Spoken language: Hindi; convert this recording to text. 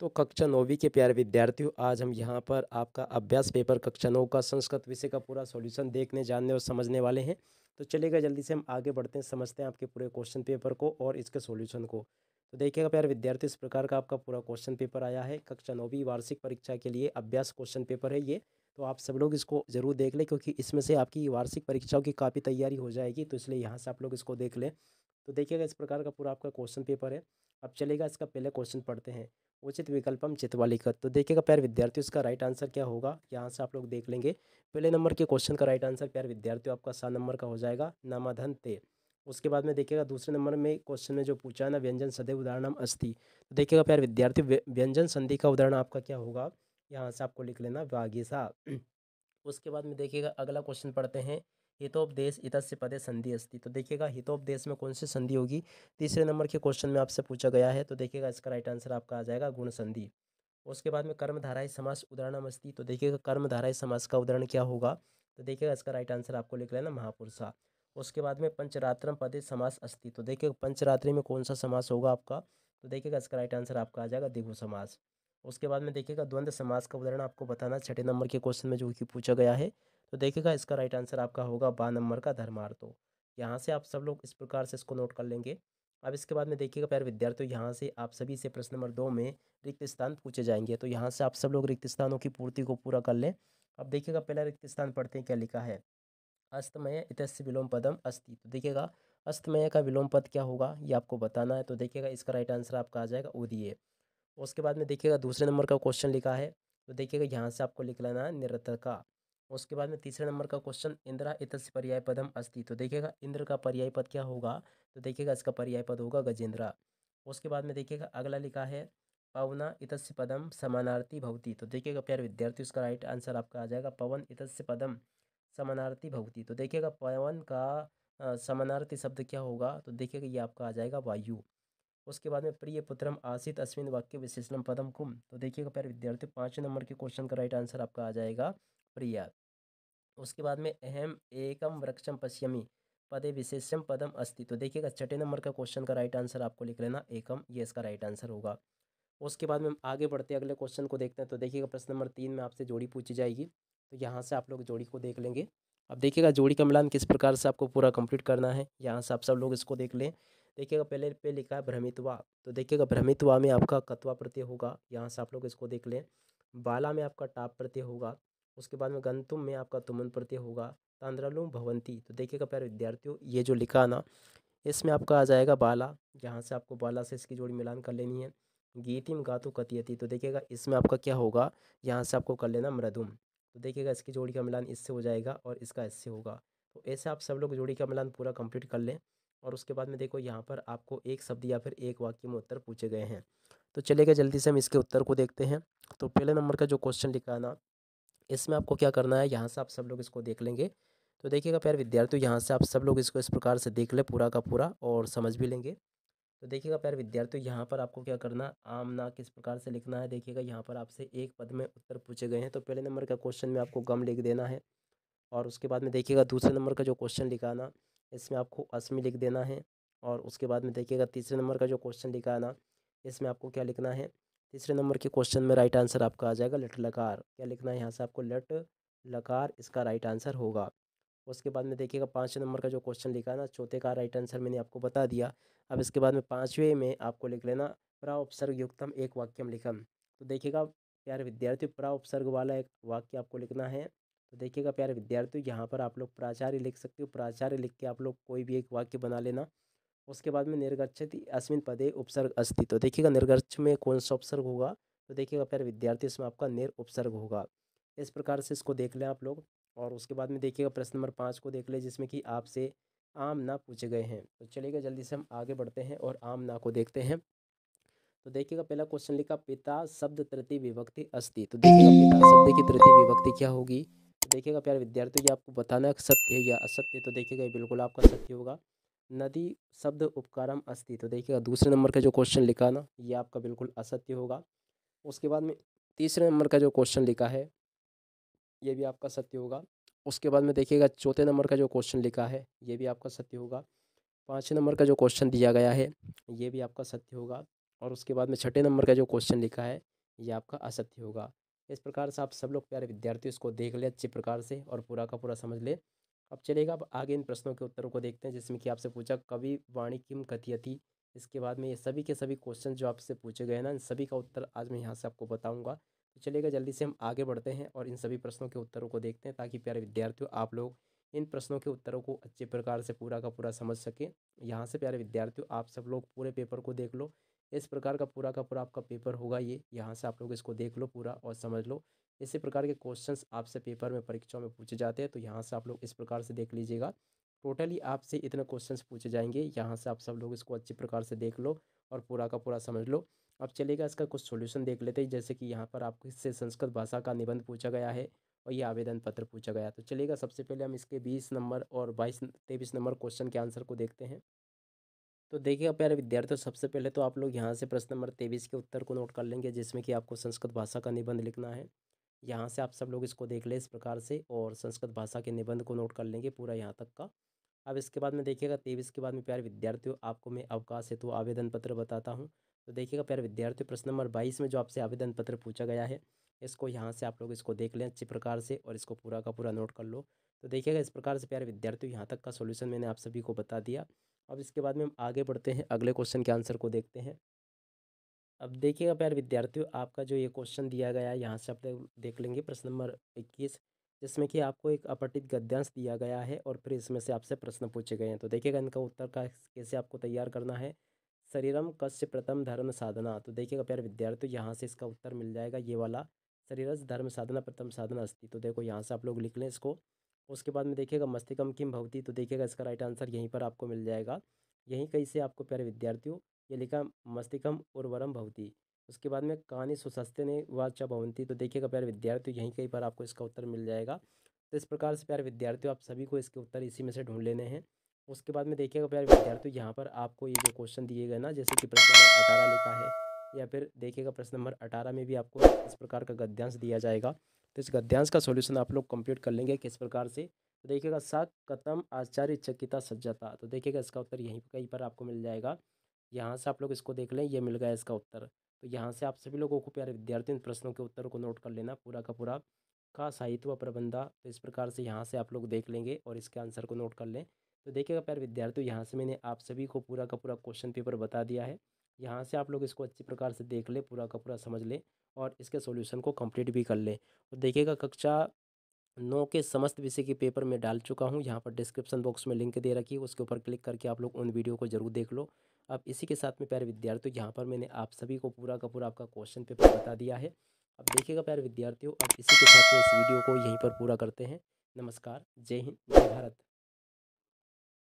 तो कक्षा नौवीं के प्यारे विद्यार्थियों आज हम यहाँ पर आपका अभ्यास पेपर कक्षा नौ का संस्कृत विषय का पूरा सॉल्यूशन देखने जानने और समझने वाले हैं तो चलेगा जल्दी से हम आगे बढ़ते हैं समझते हैं आपके पूरे क्वेश्चन पेपर को और इसके सॉल्यूशन को तो देखिएगा प्यारे विद्यार्थी इस प्रकार का आपका पूरा क्वेश्चन पेपर आया है कक्षा नौवीं वार्षिक परीक्षा के लिए अभ्यास क्वेश्चन पेपर है ये तो आप सब लोग इसको ज़रूर देख लें क्योंकि इसमें से आपकी वार्षिक परीक्षाओं की काफ़ी तैयारी हो जाएगी तो इसलिए यहाँ से आप लोग इसको देख लें तो देखिएगा इस प्रकार का पूरा आपका क्वेश्चन पेपर है अब चलेगा इसका पहले क्वेश्चन पढ़ते हैं उचित विकल्पम चितवालिखत तो देखिएगा प्यार विद्यार्थी उसका राइट आंसर क्या होगा यहाँ से आप लोग देख लेंगे पहले नंबर के क्वेश्चन का राइट आंसर प्यार विद्यार्थी आपका सात नंबर का हो जाएगा नमाधन ते उसके बाद में देखिएगा दूसरे नंबर में क्वेश्चन में जो पूछा है ना व्यंजन सदैव उदाहरण अस्थि तो देखिएगा प्यार विद्यार्थी व्यंजन संधि का उदाहरण आपका क्या होगा यहाँ से आपको लिख लेना वागीसा उसके बाद में देखिएगा अगला क्वेश्चन पढ़ते हैं हितोपदेश इतस्य संधि अस्ति तो देखिएगा हितोपदेश में कौन सी संधि होगी तीसरे नंबर के क्वेश्चन में आपसे पूछा गया है तो देखिएगा इसका राइट आंसर आपका आ जाएगा गुण संधि उसके बाद में कर्मधाराई समास उदाहरण अस्ति तो देखिएगा कर्मधाराई समास का उदाहरण क्या होगा तो देखिएगा इसका राइट आंसर आपको लिख लेना महापुरुषा उसके बाद में पंचरात्रम पदे समास अस्थि तो देखिएगा पंचरात्रि में कौन सा समास होगा आपका तो देखिएगा इसका राइट आंसर आपका आ जाएगा दिघु समास उसके बाद में देखिएगा द्वंद्व समास का उदाहरण आपको बताना छठे नंबर के क्वेश्चन में जो कि पूछा गया है तो देखिएगा इसका राइट आंसर आपका होगा बा नंबर का धर्मार्थो यहाँ से आप सब लोग इस प्रकार से इसको नोट कर लेंगे अब इसके बाद में देखिएगा प्यार विद्यार्थियों यहाँ से आप सभी से प्रश्न नंबर दो में रिक्त स्थान पूछे जाएंगे तो यहाँ से आप सब लोग रिक्त स्थानों की पूर्ति को पूरा कर लें अब देखिएगा पहला रिक्त स्थान पढ़ते हैं क्या लिखा है अस्तमय इतस्य विलोम पदम अस्थि तो देखिएगा अस्तमय का विलोम पद क्या होगा ये आपको बताना है तो देखिएगा इसका राइट आंसर आपका आ जाएगा उदीय उसके बाद में देखिएगा दूसरे नंबर का क्वेश्चन लिखा है तो देखिएगा यहाँ से आपको लिख लेना है निरतका उसके बाद में तीसरे नंबर का क्वेश्चन इंद्रा इतस्य पर्याय पदम अस्थि तो देखिएगा इंद्र का पर्याय पद क्या होगा तो देखिएगा इसका पर्याय पद होगा गजेंद्रा उसके बाद में देखिएगा अगला लिखा है पवना इतस्य पदम समानार्थी भवती तो देखिएगा प्यार विद्यार्थी उसका राइट आंसर आपका आ जाएगा पवन इतस्य पदम समानार्थी भवती तो देखिएगा पवन का समानार्थी शब्द क्या होगा तो देखिएगा ये आपका आ जाएगा वायु उसके बाद में प्रिय पुत्रम आसित अश्विन वाक्य विशेषणम पदम कुम तो देखिएगा प्यार विद्यार्थी पाँच नंबर के क्वेश्चन का राइट आंसर आपका आ जाएगा प्रिया उसके बाद में अहम एकम वृक्षम पश्यमी पदे विशेषम पदम अस्ति तो देखिएगा छठे नंबर का क्वेश्चन का राइट आंसर आपको लिख लेना एकम ये इसका राइट आंसर होगा उसके बाद में आगे बढ़ते अगले क्वेश्चन को देखते हैं तो देखिएगा प्रश्न नंबर तीन में आपसे जोड़ी पूछी जाएगी तो यहाँ से आप लोग जोड़ी को देख लेंगे अब देखिएगा जोड़ी का मिलान किस प्रकार से आपको पूरा कंप्लीट करना है यहाँ से आप सब लोग इसको देख लें देखिएगा पहले पे लिखा है भ्रमितवा तो देखिएगा भ्रमितवा में आपका कत्वा प्रत्यय होगा यहाँ से आप लोग इसको देख लें बाला में आपका टाप प्रत्यय होगा उसके बाद में गंतुम में आपका तुमन प्रत्यय होगा तांद्रालुम भवंती तो देखिएगा प्यारे विद्यार्थियों ये जो लिखा ना इसमें आपका आ जाएगा बाला जहाँ से आपको बाला से इसकी जोड़ी मिलान कर लेनी है गीतिम गातु कतियति तो देखिएगा इसमें आपका क्या होगा यहाँ से आपको कर लेना मृदुम तो देखिएगा इसकी जोड़ी का मिलान इससे हो जाएगा और इसका इससे होगा तो ऐसे आप सब लोग जोड़ी का मिलान पूरा कंप्लीट कर लें और उसके बाद में देखो यहाँ पर आपको एक शब्द या फिर एक वाक्य में उत्तर पूछे गए हैं तो चलेगा जल्दी से हम इसके उत्तर को देखते हैं तो पहले नंबर का जो क्वेश्चन लिखा है ना इसमें आपको क्या करना है यहाँ से आप सब लोग इसको देख लेंगे तो देखिएगा प्यार विद्यार्थियों यहाँ से आप सब लोग इसको इस प्रकार से देख ले पूरा का पूरा और समझ भी लेंगे तो देखिएगा प्यार विद्यार्थियों यहाँ पर आपको क्या करना आम ना किस प्रकार से लिखना है देखिएगा यहाँ पर आपसे एक पद में उत्तर पूछे गए हैं तो पहले नंबर का क्वेश्चन में आपको गम लिख देना है और उसके बाद में देखिएगा दूसरे नंबर का जो क्वेश्चन लिखाना इसमें आपको असमी लिख देना है और उसके बाद में देखिएगा तीसरे नंबर का जो क्वेश्चन लिखाना इसमें आपको क्या लिखना है तीसरे नंबर के क्वेश्चन में राइट आंसर आपका आ जाएगा लट लकार क्या लिखना है यहाँ से आपको लट लकार इसका राइट आंसर होगा उसके बाद में देखिएगा पाँच नंबर का जो क्वेश्चन लिखा ना चौथे का राइट आंसर मैंने आपको बता दिया अब इसके बाद में पाँचवें में आपको लिख लेना प्रा उपसर्ग युक्तम एक वाक्यम लिखम तो देखिएगा प्यारे विद्यार्थी प्रा उपसर्ग वाला एक वाक्य आपको लिखना है तो देखिएगा प्यारे विद्यार्थी यहाँ पर आप लोग प्राचार्य लिख सकते हो प्राचार्य लिख के आप लोग कोई भी एक वाक्य बना लेना उसके बाद में निर्गच्छति अस्मिन पदे उपसर्ग अस्ति तो देखिएगा निर्गछ में कौन सा उपसर्ग होगा तो देखिएगा प्यार विद्यार्थी इसमें आपका निर उपसर्ग होगा इस प्रकार से इसको देख लें आप लोग और उसके बाद में देखिएगा प्रश्न नंबर पाँच को देख लें जिसमें कि आपसे आम ना पूछे गए हैं तो चलिएगा जल्दी से हम आगे बढ़ते हैं और आम ना को देखते हैं तो देखिएगा पहला क्वेश्चन लिखा पिता शब्द तृतीय विभक्ति अस्ति तो देखिएगा पिता शब्द की तृतीय विभक्ति क्या होगी तो देखिएगा प्यार विद्यार्थी ये आपको बताना सत्य है या असत्य तो देखिएगा ये बिल्कुल आपका सत्य होगा नदी शब्द उपकारम अस्थि तो देखिएगा दूसरे नंबर का जो क्वेश्चन लिखा ना ये आपका बिल्कुल असत्य होगा उसके बाद में तीसरे नंबर का जो क्वेश्चन लिखा है ये भी आपका सत्य होगा उसके बाद में देखिएगा चौथे नंबर का जो क्वेश्चन लिखा है ये भी आपका सत्य होगा पाँचवें नंबर का जो क्वेश्चन दिया गया है ये भी आपका सत्य होगा और उसके बाद में छठे नंबर का जो क्वेश्चन लिखा है ये आपका असत्य होगा इस प्रकार से आप सब लोग प्यारे विद्यार्थी उसको देख लें अच्छी प्रकार से और पूरा का पूरा समझ लें अब चलेगा अब आगे इन प्रश्नों के उत्तरों को देखते हैं जिसमें कि आपसे पूछा कवि वाणी किम कथियती इसके बाद में ये सभी के सभी क्वेश्चन जो आपसे पूछे गए हैं ना इन सभी का उत्तर आज मैं यहाँ से आपको बताऊँगा तो चलेगा जल्दी से हम आगे बढ़ते हैं और इन सभी प्रश्नों के उत्तरों को देखते हैं ताकि प्यारे विद्यार्थियों आप लोग इन प्रश्नों के उत्तरों को अच्छे प्रकार से पूरा का पूरा समझ सकें यहाँ से प्यारे विद्यार्थियों आप सब लोग पूरे पेपर को देख लो इस प्रकार का पूरा का पूरा आपका पेपर होगा ये यहाँ से आप लोग इसको देख लो पूरा और समझ लो इसी प्रकार के क्वेश्चंस आपसे पेपर में परीक्षाओं में पूछे जाते हैं तो यहाँ से आप लोग इस प्रकार से देख लीजिएगा टोटली आपसे इतने क्वेश्चंस पूछे जाएंगे यहाँ से आप सब लोग इसको अच्छी प्रकार से देख लो और पूरा का पूरा समझ लो अब चलेगा इसका कुछ सोल्यूशन देख लेते हैं जैसे कि यहाँ पर आपको इससे संस्कृत भाषा का निबंध पूछा गया है और ये आवेदन पत्र पूछा गया तो चलेगा सबसे पहले हम इसके बीस नंबर और बाईस तेईस नंबर क्वेश्चन के आंसर को देखते हैं तो देखिएगा प्यारे विद्यार्थियों सबसे पहले तो आप लोग यहाँ से प्रश्न नंबर तेईस के उत्तर को नोट कर लेंगे जिसमें कि आपको संस्कृत भाषा का निबंध लिखना है यहाँ से आप सब लोग इसको देख लें इस प्रकार से और संस्कृत भाषा के निबंध को नोट कर लेंगे पूरा यहाँ तक का अब इसके बाद में देखिएगा तेईस के बाद में प्यारे विद्यार्थियों आपको मैं अवकाश हेतु आवेदन पत्र बताता हूँ तो देखिएगा प्यारे विद्यार्थियों प्रश्न नंबर बाईस में जो आपसे आवेदन पत्र पूछा गया है इसको यहाँ से आप लोग इसको देख लें अच्छी प्रकार से और इसको पूरा का पूरा नोट कर लो तो देखिएगा इस प्रकार से प्यारे विद्यार्थियों यहाँ तक का सोल्यूशन मैंने आप सभी को बता दिया अब इसके बाद में हम आगे बढ़ते हैं अगले क्वेश्चन के आंसर को देखते हैं अब देखिएगा प्यार विद्यार्थियों आपका जो ये क्वेश्चन दिया गया है यहाँ से आप देख लेंगे प्रश्न नंबर इक्कीस जिसमें कि आपको एक अपटित गद्यांश दिया गया है और फिर इसमें से आपसे प्रश्न पूछे गए हैं तो देखिएगा इनका उत्तर का कैसे आपको तैयार करना है शरीरम कश्य प्रथम धर्म साधना तो देखिएगा प्यार विद्यार्थियों यहाँ से इसका उत्तर मिल जाएगा ये वाला शरीरस धर्म साधना प्रथम साधना अस्थि तो देखो यहाँ से आप लोग लिख लें इसको उसके बाद में देखिएगा मस्तिकम किम भवती तो देखिएगा इसका राइट आंसर यहीं पर आपको मिल जाएगा यहीं कहीं से आपको प्यारे विद्यार्थियों ये लिखा मस्तिकम उर्वरम भवती उसके बाद में कहानी सुसस्ते ने वाचा अच्छा भवंती तो देखिएगा प्यार विद्यार्थी यहीं कहीं पर आपको इसका उत्तर मिल जाएगा तो इस प्रकार से प्यार विद्यार्थियों आप सभी को इसके उत्तर इसी में से ढूंढ लेने हैं उसके बाद में देखिएगा प्यार विद्यार्थियों यहाँ पर आपको ये जो क्वेश्चन दिए गए ना जैसे कि प्रश्न नंबर अठारह लिखा है या फिर देखिएगा प्रश्न नंबर अठारह में भी आपको इस प्रकार का गद्यांश दिया जाएगा तो इस गद्यांश का सोल्यूशन आप लोग कंप्लीट कर लेंगे किस प्रकार से तो देखिएगा सा कतम आचार्य चकिता सज्जता तो देखिएगा इसका उत्तर यहीं कहीं पर आपको मिल जाएगा यहाँ से आप लोग इसको देख लें ये मिल गया इसका उत्तर तो यहाँ से आप सभी लोगों को प्यारे विद्यार्थी इन प्रश्नों के उत्तर को नोट कर लेना पूरा का पूरा का साहित्य व प्रबंधा तो इस प्रकार से यहाँ से आप लोग देख लेंगे और इसके आंसर को नोट कर लें तो देखिएगा प्यारे विद्यार्थियों यहाँ से मैंने आप सभी को पूरा का पूरा क्वेश्चन पेपर बता दिया है यहाँ से आप लोग इसको अच्छी प्रकार से देख लें पूरा का पूरा समझ लें और इसके सॉल्यूशन को कंप्लीट भी कर लें और देखिएगा कक्षा नौ के समस्त विषय के पेपर में डाल चुका हूँ यहाँ पर डिस्क्रिप्शन बॉक्स में लिंक दे रखी है उसके ऊपर क्लिक करके आप लोग उन वीडियो को जरूर देख लो अब इसी के साथ में प्यारे विद्यार्थियों यहाँ पर मैंने आप सभी को पूरा का पूरा आपका क्वेश्चन पेपर बता दिया है अब देखिएगा प्यारे विद्यार्थियों अब इसी के साथ में इस वीडियो को यहीं पर पूरा करते हैं नमस्कार जय हिंद जय भारत